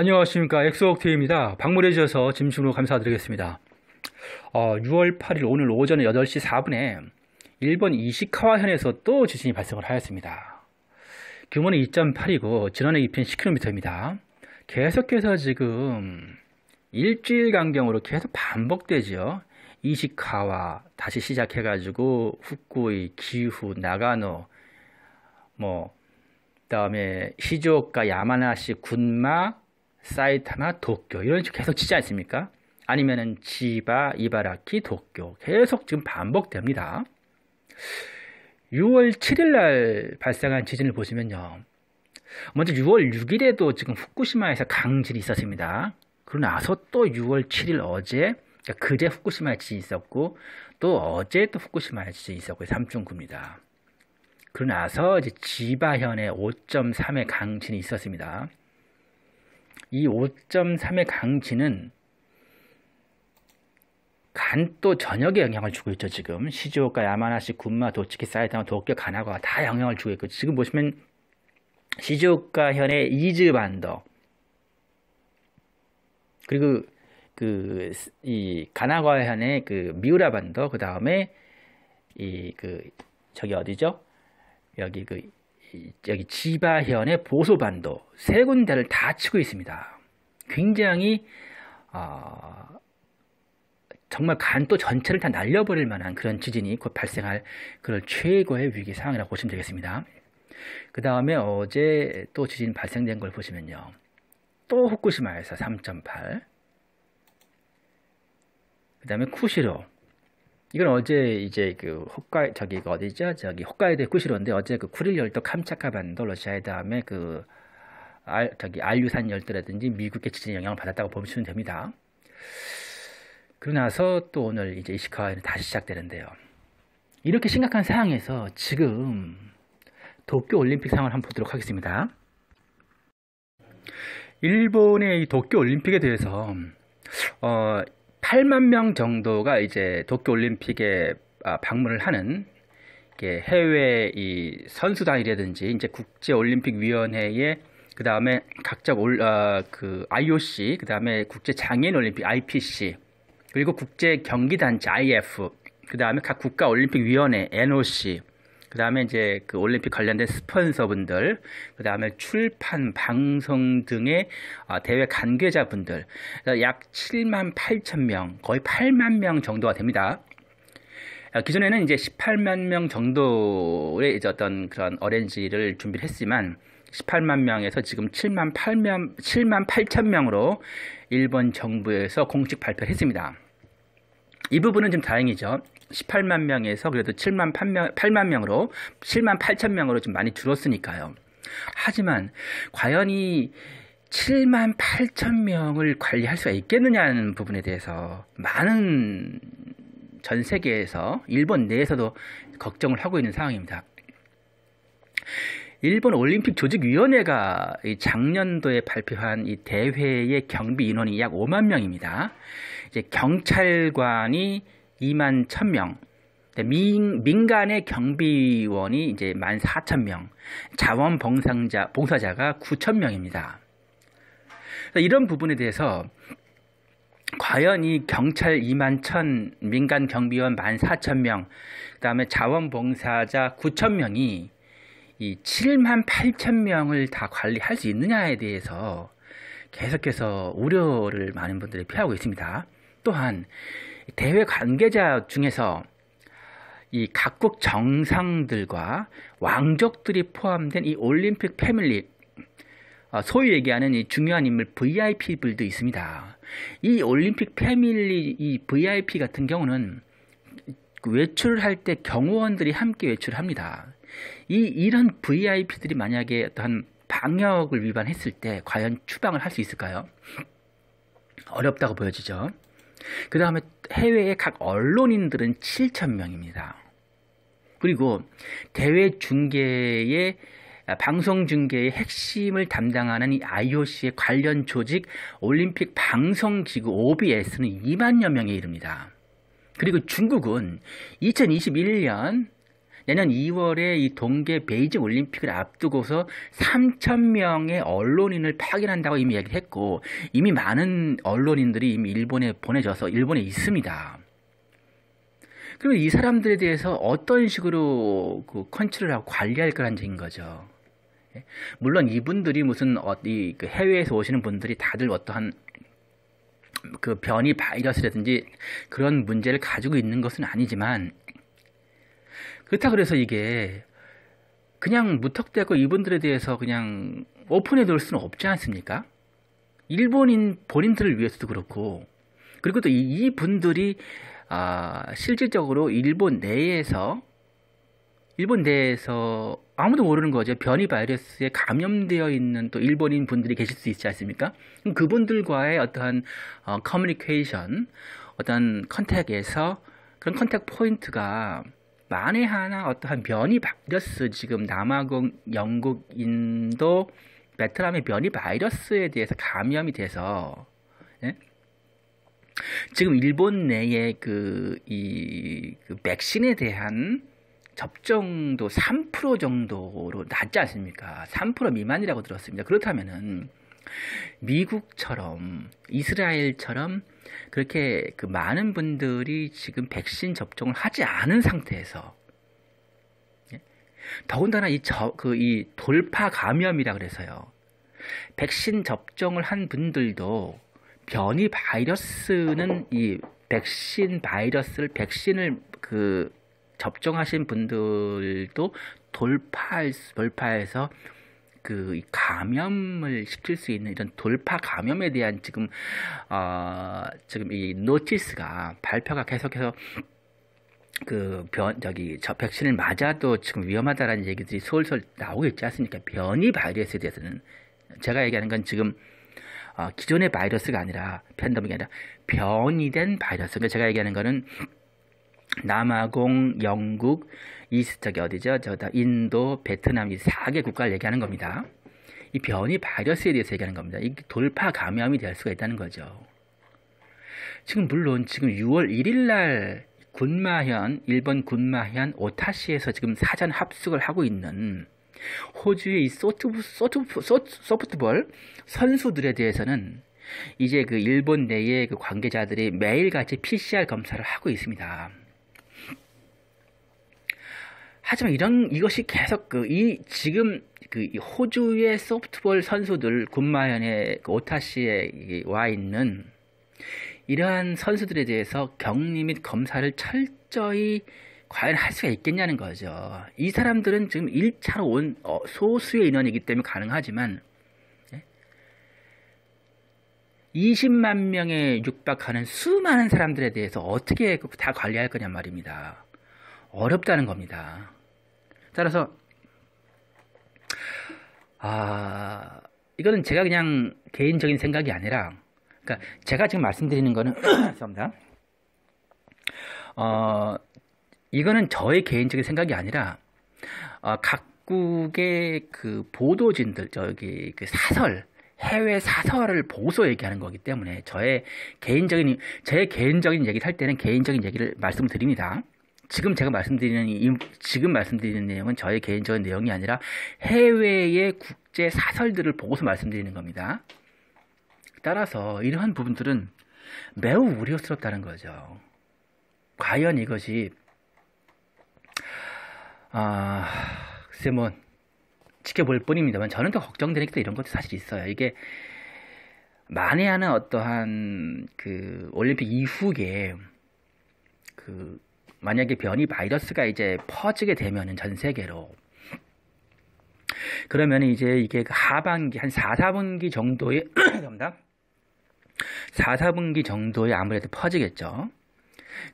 안녕하십니까 엑소옥트입니다 방문해 주셔서 진심으로 감사드리겠습니다. 어, 6월 8일 오늘 오전 8시 4분에 일본 이시카와현에서 또 지진이 발생을 하였습니다. 규모는 2.8이고 지난해 입힌 10km입니다. 계속해서 지금 일주일 간경으로 계속 반복되지요. 이시카와 다시 시작해가지고 후쿠이, 기후, 나가노, 뭐 그다음에 시즈오카, 야마나시, 군마, 사이타마, 도쿄 이런 식으로 계속 치지 않습니까? 아니면은 지바, 이바라키, 도쿄 계속 지금 반복됩니다. 6월 7일 날 발생한 지진을 보시면요. 먼저 6월 6일에도 지금 후쿠시마에서 강진이 있었습니다. 그러고 나서 또 6월 7일 어제 그러니까 그제 후쿠시마에 지진이 있었고 또 어제 또 후쿠시마에 지진이 있었고 삼중구입니다. 그러고 나서 이제 지바현에 5.3의 강진이 있었습니다. 이 5.3의 강진은 간또 저녁에 영향을 주고 있죠 지금 시즈오카 야마나시 군마 도치키 사이타마 도쿄 가나가 다 영향을 주고 있고 지금 보시면 시즈오카 현의 이즈반도 그리고 그 이 가나가 현의 그, 그 미우라 반도 그 다음에 이 그 저기 어디죠 여기 그 여기 지바현의 보소반도 세 군데를 다 치고 있습니다. 굉장히 어, 정말 간도 전체를 다 날려버릴 만한 그런 지진이 곧 발생할 그런 최고의 위기 상황이라고 보시면 되겠습니다. 그 다음에 어제 또 지진 발생된 걸 보시면요. 또 후쿠시마에서 3.8, 그 다음에 쿠시로 이건 어제 이제 그 홋카이 저기 그 어디죠? 저기 홋카이도 구시로인데 어제 그 쿠릴 열도 캄차카 반도 러시아에 다음에 그 알, 저기 알류산 열도라든지 미국의 지진 영향을 받았다고 보시면 됩니다. 그러고 나서 또 오늘 이제 이시카와는 다시 시작되는데요. 이렇게 심각한 상황에서 지금 도쿄 올림픽 상황을 한번 보도록 하겠습니다. 일본의 이 도쿄 올림픽에 대해서 어, 8만 명 정도가 이제 도쿄 올림픽에 아, 방문을 하는 해외 이 선수단이라든지 이제 국제 올림픽 위원회에 그 다음에 각자 올, 어, 그 IOC, 그 다음에 국제 장애인 올림픽 IPC, 그리고 국제 경기단체 IF, 그 다음에 각 국가 올림픽 위원회 NOC, 그 다음에 이제 그 올림픽 관련된 스폰서분들, 그 다음에 출판, 방송 등의 아, 대회 관계자분들, 약 7만 8천 명, 거의 8만 명 정도가 됩니다. 아, 기존에는 이제 18만 명 정도의 이제 어떤 그런 어렌지를 준비를 했지만, 18만 명에서 지금 7만 8명, 7만 8천 명으로 일본 정부에서 공식 발표를 했습니다. 이 부분은 좀 다행이죠. 18만 명에서 그래도 7만 8명, 8만 명으로 7만 8천 명으로 좀 많이 줄었으니까요. 하지만 과연 이 7만 8천 명을 관리할 수가 있겠느냐는 부분에 대해서 많은 전 세계에서 일본 내에서도 걱정을 하고 있는 상황입니다. 일본 올림픽 조직위원회가 작년도에 발표한 이 대회의 경비 인원이 약 5만 명입니다. 이제 경찰관이 2만 1000명, 민, 민간의 경비원이 이제 1만 4천명, 자원봉사자, 봉사자가 9천명입니다. 이런 부분에 대해서 과연 이 경찰 2만 1000, 민간 경비원 1만 4천명, 그 다음에 자원봉사자 9천명이 이 7만 8천명을 다 관리할 수 있느냐에 대해서 계속해서 우려를 많은 분들이 피하고 있습니다. 또한 대외 관계자 중에서 이 각국 정상들과 왕족들이 포함된 이 올림픽 패밀리 어, 소위 얘기하는 이 중요한 인물 VIP들도 있습니다. 이 올림픽 패밀리 이 VIP 같은 경우는 외출할 때 경호원들이 함께 외출합니다. 이 이런 VIP들이 만약에 어떤 방역을 위반했을 때 과연 추방을 할 수 있을까요? 어렵다고 보여지죠. 그 다음에 해외의 각 언론인들은 7천 명입니다. 그리고 대외 중계의 아, 방송 중계의 핵심을 담당하는 이 IOC의 관련 조직 올림픽 방송기구 OBS는 2만여 명에 이릅니다. 그리고 중국은 2021년 내년 2월에 이 동계 베이징 올림픽을 앞두고서 3,000명의 언론인을 파견한다고 이미 얘기를 했고 이미 많은 언론인들이 이미 일본에 보내져서 일본에 있습니다. 그러면 이 사람들에 대해서 어떤 식으로 그 컨트롤 하고 관리할 거란 얘기인 거죠. 예? 물론 이분들이 무슨 어디 그 해외에서 오시는 분들이 다들 어떠한 그 변이 바이러스라든지 그런 문제를 가지고 있는 것은 아니지만 그렇다 그래서 이게 그냥 무턱대고 이분들에 대해서 그냥 오픈해 둘 수는 없지 않습니까? 일본인 본인들을 위해서도 그렇고 그리고 또이 분들이 아, 실질적으로 일본 내에서 일본 내에서 아무도 모르는 거죠. 변이 바이러스에 감염되어 있는 또 일본인 분들이 계실 수 있지 않습니까? 그럼 그분들과의 어떠한 어, 커뮤니케이션, 어떠한 컨택에서 그런 컨택 포인트가 만에 하나 어떠한 변이 바뀌었어 지금 남아공, 영국, 인도, 베트남의 변이 바이러스에 대해서 감염이 돼서 예? 지금 일본 내에 그이 그 백신에 대한 접종도 3% 정도로 낮지 않습니까? 3% 미만이라고 들었습니다. 그렇다면은 미국처럼 이스라엘처럼 그렇게 그 많은 분들이 지금 백신 접종을 하지 않은 상태에서 예? 더군다나 이, 저, 그, 이 돌파 감염이라 그래서요. 백신 접종을 한 분들도 변이 바이러스는 이 백신 바이러스를 백신을 그 접종하신 분들도 돌파 돌파해서 그 감염을 시킬 수 있는 이런 돌파 감염에 대한 지금 어, 지금 이 노티스가 발표가 계속해서 그 변, 저기, 저 백신을 맞아도 지금 위험하다라는 얘기들이 솔솔 나오고 있지 않습니까? 변이 바이러스에 대해서는. 제가 얘기하는 건 지금, 어, 기존의 바이러스가 아니라, 팬덤이 아니라, 변이 된 바이러스. 그러니까 제가 얘기하는 거는, 남아공, 영국, 이스 저기 어디죠? 저다 인도, 베트남 이 4개 국가를 얘기하는 겁니다. 이 변이 바이러스에 대해서 얘기하는 겁니다. 이 돌파 감염이 될 수가 있다는 거죠. 지금 물론 지금 6월 1일 날 군마현, 일본 군마현 오타시에서 지금 사전 합숙을 하고 있는 호주의 이 소프트, 소프트, 소프트볼 선수들에 대해서는 이제 그 일본 내의 그 관계자들이 매일같이 PCR 검사를 하고 있습니다. 하지만 이런 이것이 계속 그이 지금 그이 호주의 소프트볼 선수들 군마현의 그 오타시에 와 있는 이러한 선수들에 대해서 격리 및 검사를 철저히 과연 할 수가 있겠냐는 거죠. 이 사람들은 지금 1차로 온 어, 소수의 인원이기 때문에 가능하지만 20만 예? 명에 육박하는 수많은 사람들에 대해서 어떻게 그 다 관리할 거냐 말입니다. 어렵다는 겁니다. 따라서 아 이거는 제가 그냥 개인적인 생각이 아니라 그러니까 제가 지금 말씀드리는 거는 죄송합니다. 어 이거는 저의 개인적인 생각이 아니라 어, 각국의 그 보도진들 저기 그 사설 해외 사설을 보고서 얘기하는 거기 때문에 저의 개인적인 제 개인적인 얘기를 할 때는 개인적인 얘기를 말씀드립니다. 지금 제가 말씀드리는 지금 말씀드리는 내용은 저의 개인적인 내용이 아니라 해외의 국제 사설들을 보고서 말씀드리는 겁니다. 따라서 이러한 부분들은 매우 우려스럽다는 거죠. 과연 이것이 아, 글쎄 뭐 지켜볼 뿐입니다만 저는 더 걱정되는 게 이런 것도 사실 있어요. 이게 만에 하나 어떠한 그 올림픽 이후에 그 만약에 변이 바이러스가 이제 퍼지게 되면은 전 세계로 그러면 이제 이게 하반기 한 4, 4분기 정도에 감사 4, 4분기 정도에 아무래도 퍼지겠죠.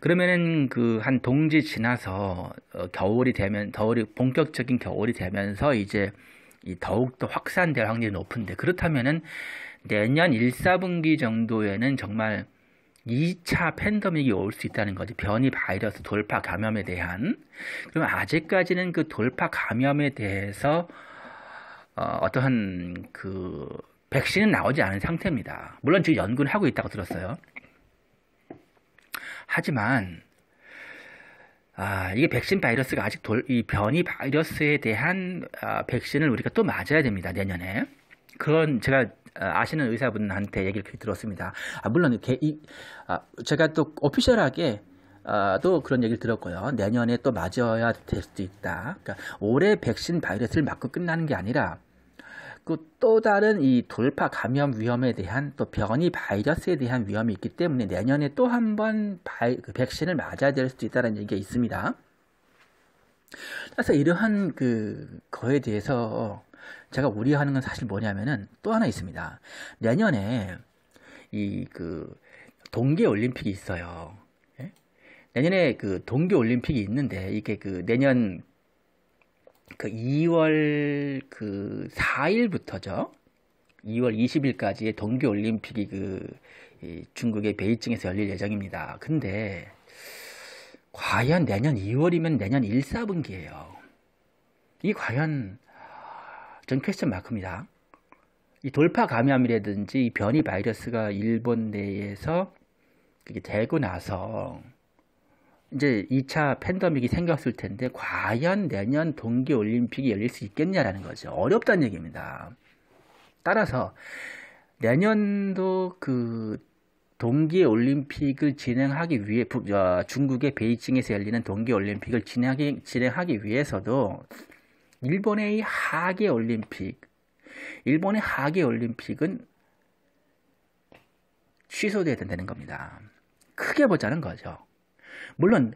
그러면은 그 한 동지 지나서 어, 겨울이 되면 더울이 본격적인 겨울이 되면서 이제 이 더욱더 확산될 확률이 높은데 그렇다면은 내년 1, 4분기 정도에는 정말 2차 팬더믹이 올 수 있다는 거지. 변이 바이러스 돌파 감염에 대한. 그럼 아직까지는 그 돌파 감염에 대해서 어, 어, 떠한 그, 백신은 나오지 않은 상태입니다. 물론 지금 연구를 하고 있다고 들었어요. 하지만, 아, 이게 백신 바이러스가 아직 돌, 이 변이 바이러스에 대한 아, 백신을 우리가 또 맞아야 됩니다. 내년에. 그건 제가 어, 아시는 의사분한테 얘기를 그 들었습니다. 아, 물론 개, 이, 아, 제가 또 오피셜하게 아, 또 그런 얘기를 들었고요. 내년에 또 맞아야 될 수도 있다. 그러니까 올해 백신 바이러스를 맞고 끝나는 게 아니라 그 또 다른 이 돌파 감염 위험에 대한 또 변이 바이러스에 대한 위험이 있기 때문에 내년에 또 한번 그 백신을 맞아야 될 수도 있다는 얘기가 있습니다. 그래서 이러한 그 거에 대해서 제가 우려하는 건 사실 뭐냐면은 또 하나 있습니다. 내년에 이 그 동계 올림픽이 있어요. 예? 내년에 그 동계 올림픽이 있는데 이게 그 내년 그 2월 그 4일부터죠. 2월 20일까지의 동계 올림픽이 그 중국의 베이징에서 열릴 예정입니다. 근데 과연 내년 2월이면 내년 1 4분기예요이 과연 전 퀘스천 마크입니다. 이 돌파 감염이라든지 이 변이 바이러스가 일본 내에서 그게 되고 나서 이제 2차 팬더믹이 생겼을 텐데 과연 내년 동계올림픽이 열릴 수 있겠냐라는 거죠. 어렵다는 얘기입니다. 따라서 내년도 그 동계올림픽을 진행하기 위해 어, 중국의 베이징에서 열리는 동계올림픽을 진행하기, 진행하기 위해서도 일본의 이 하계 올림픽, 일본의 하계 올림픽은 취소돼야 된다는 겁니다. 크게 보자는 거죠. 물론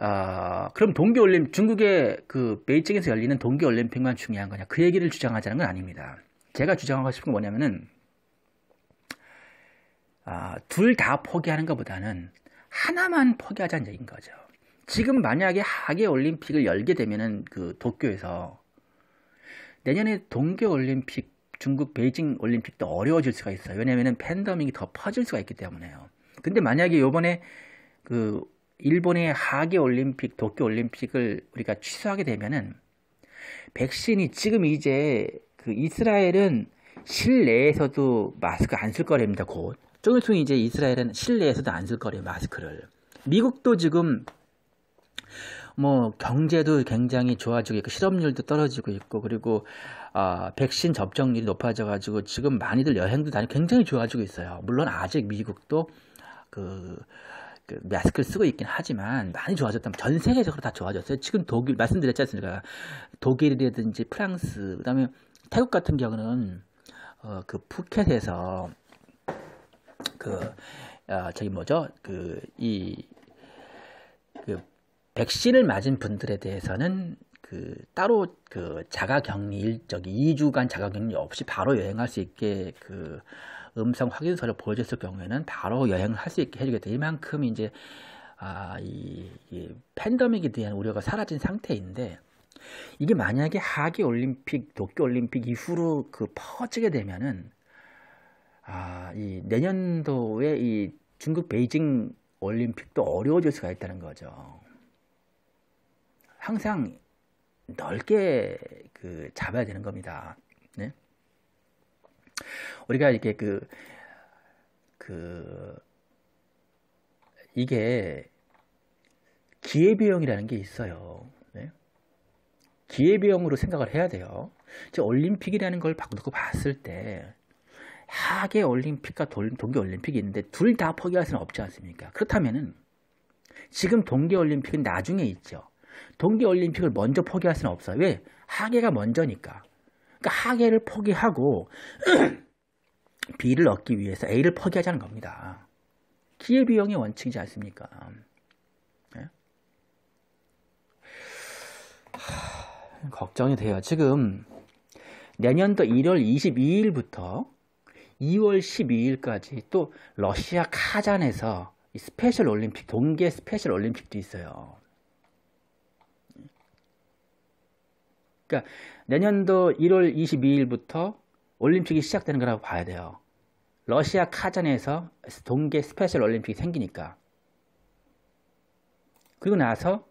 어, 그럼 동계올림 중국의 그 베이징에서 열리는 동계올림픽만 중요한 거냐 그 얘기를 주장하자는 건 아닙니다. 제가 주장하고 싶은 게 뭐냐면은 어, 아, 둘다 포기하는 것보다는 하나만 포기하자는 얘기인 거죠. 지금 만약에 하계 올림픽을 열게 되면은 그 도쿄에서 내년에 동계올림픽, 중국 베이징 올림픽도 어려워질 수가 있어요. 왜냐하면 팬더믹이 더 퍼질 수가 있기 때문에요. 근데 만약에 요번에 그 일본의 하계 올림픽, 도쿄 올림픽을 우리가 취소하게 되면은 백신이 지금 이제 그 이스라엘은 실내에서도 마스크 안 쓸 거랍니다. 곧. 조금 있으면 이제 이스라엘은 실내에서도 안 쓸 거래요. 마스크를. 미국도 지금 뭐 경제도 굉장히 좋아지고 있고 실업률도 떨어지고 있고 그리고 아 백신 접종률이 높아져 가지고 지금 많이들 여행도 다니 고 굉장히 좋아지고 있어요. 물론 아직 미국도 그, 그 마스크를 쓰고 있긴 하지만 많이 좋아졌다. 면전 세계적으로 다 좋아졌어요. 지금 독일 말씀드렸지 않습니까? 독일이라든지 프랑스 그다음에 태국 같은 경우는 어, 그 푸켓에서 그 어, 저기 뭐죠? 그 이그 그, 그 백신을 맞은 분들에 대해서는 그 따로 그 자가 격리 저기 2주간 자가 격리 없이 바로 여행할 수 있게 그 음성 확인서를 보여줬을 경우에는 바로 여행을 할 수 있게 해주겠다. 이만큼 이제 아, 이, 이 팬데믹에 대한 우려가 사라진 상태인데 이게 만약에 하계 올림픽, 도쿄 올림픽 이후로 그 퍼지게 되면은 아, 이 내년도에 이 중국 베이징 올림픽도 어려워질 수가 있다는 거죠. 항상 넓게 그 잡아야 되는 겁니다. 네? 우리가 이렇게 그, 그, 이게 기회비용이라는 게 있어요. 네? 기회비용으로 생각을 해야 돼요. 올림픽이라는 걸 바꿔놓고 봤을 때, 하계 올림픽과 동계 올림픽이 있는데 둘 다 포기할 수는 없지 않습니까? 그렇다면은 지금 동계 올림픽은 나중에 있죠. 동계올림픽을 먼저 포기할 수는 없어. 왜? 하계가 먼저니까. 그러니까 하계를 포기하고 B를 얻기 위해서 A를 포기하자는 겁니다. 기회비용의 원칙이지 않습니까? 네? 하, 걱정이 돼요. 지금 내년도 1월 22일부터 2월 12일까지 또 러시아 카잔에서 스페셜 올림픽, 동계 스페셜 올림픽도 있어요. 그러니까 내년도 1월 22일부터 올림픽이 시작되는 거라고 봐야 돼요. 러시아 카잔에서 동계 스페셜 올림픽이 생기니까. 그리고 나서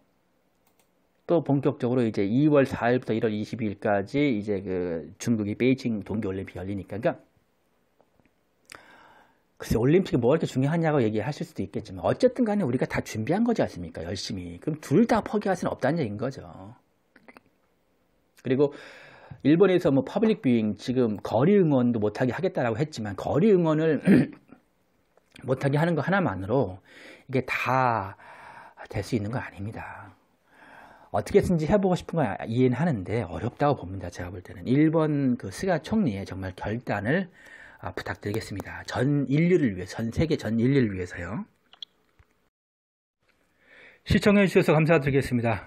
또 본격적으로 이제 2월 4일부터 1월 22일까지 이제 그 중국이 베이징 동계 올림픽 열리니까 그러니까 글쎄 올림픽이 뭐가 이렇게 중요하냐고 얘기하실 수도 있겠지만 어쨌든 간에 우리가 다 준비한 거지 않습니까? 열심히. 그럼 둘 다 포기할 수는 없다는 얘기인 거죠. 그리고 일본에서 뭐 퍼블릭 비잉 지금 거리 응원도 못하게 하겠다라고 했지만 거리 응원을 못하게 하는 거 하나만으로 이게 다 될 수 있는 거 아닙니다. 어떻게든지 해보고 싶은 건 이해는 하는데 어렵다고 봅니다. 제가 볼 때는 일본 그 스가 총리의 정말 결단을 아, 부탁드리겠습니다. 전 인류를 위해, 전 세계 전 인류를 위해서요. 시청해주셔서 감사드리겠습니다.